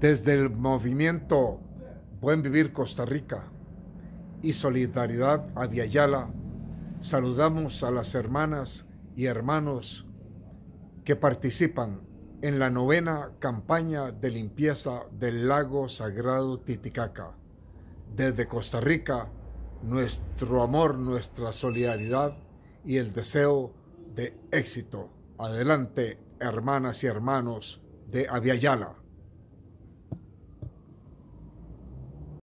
Desde el movimiento Buen Vivir Costa Rica y Solidaridad Aviala, saludamos a las hermanas y hermanos que participan en la novena campaña de limpieza del lago sagrado Titicaca. Desde Costa Rica, nuestro amor, nuestra solidaridad y el deseo de éxito. Adelante, hermanas y hermanos de Aviala.